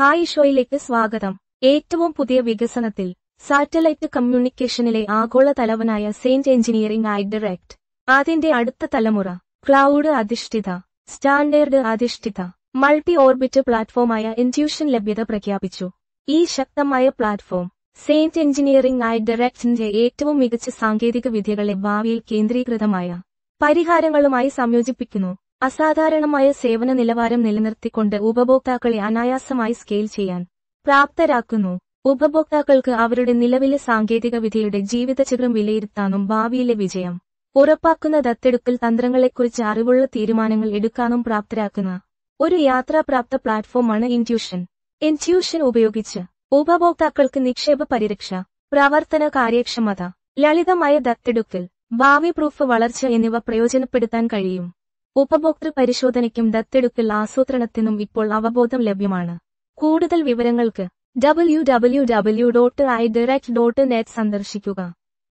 hi ഷോയിലേക്ക് സ്വാഗതം ഏറ്റവും പുതിയ വികസനത്തിൽ സാറ്റലൈറ്റ് കമ്മ്യൂണിക്കേഷനിലെ ആഗോള തലവനായ സെയിന്റ് എഞ്ചിനീയറിംഗ് ആയി ഡയറക്ട് അതിന്റെ അടുത്ത തലമുറ ക്ലൗഡ് അധിഷ്ഠിത സ്റ്റാൻഡേർഡ് അധിഷ്ഠിത മൾട്ടി ഓർബിറ്റ് പ്ലാറ്റ്ഫോമായ ഇൻറ്റ്യൂഷൻ ലഭ്യത പ്രഖ്യാപിച്ചു ഈ ശക്തമായ പ്ലാറ്റ്ഫോം സെയിന്റ് എഞ്ചിനീയറിംഗ് ആയി ഡയറക്ടിന്റെ ഏറ്റവും മികച്ച സാങ്കേതിക വിദ്യകളെ ഭാവിയിൽ കേന്ദ്രീകൃതമായ പരിഹാരങ്ങളുമായി സംയോജിപ്പിക്കുന്നു അസാധാരണമായ സേവന നിലവാരം നിലനിർത്തിക്കൊണ്ട് ഉപഭോക്താക്കളെ അനായാസമായി സ്കെയിൽ ചെയ്യാൻ പ്രാപ്തരാക്കുന്നു ഉപഭോക്താക്കൾക്ക് അവരുടെ നിലവിലെ സാങ്കേതികവിദ്യയുടെ ജീവിതചക്രം വിലയിരുത്താനും ഭാവിയിലെ വിജയം ഉറപ്പാക്കുന്ന ദത്തെടുക്കൽ തന്ത്രങ്ങളെക്കുറിച്ച് അറിവുള്ള തീരുമാനങ്ങൾ എടുക്കാനും പ്രാപ്തരാക്കുന്ന ഒരു യാത്രാപ്രാപ്ത പ്ലാറ്റ്ഫോമാണ് ഇൻറ്റ്യൂഷൻ ഇൻറ്റ്യൂഷൻ ഉപയോഗിച്ച് ഉപഭോക്താക്കൾക്ക് നിക്ഷേപ പരിരക്ഷ പ്രവർത്തന കാര്യക്ഷമത ലളിതമായ ദത്തെടുക്കൽ ഭാവി പ്രൂഫ് വളർച്ച എന്നിവ പ്രയോജനപ്പെടുത്താൻ കഴിയും ഉപഭോക്തൃ പരിശോധനയ്ക്കും ദത്തെടുക്കൽ ആസൂത്രണത്തിനും ഇപ്പോൾ അവബോധം ലഭ്യമാണ് കൂടുതൽ വിവരങ്ങൾക്ക് W W W dot I direct dot net സന്ദർശിക്കുക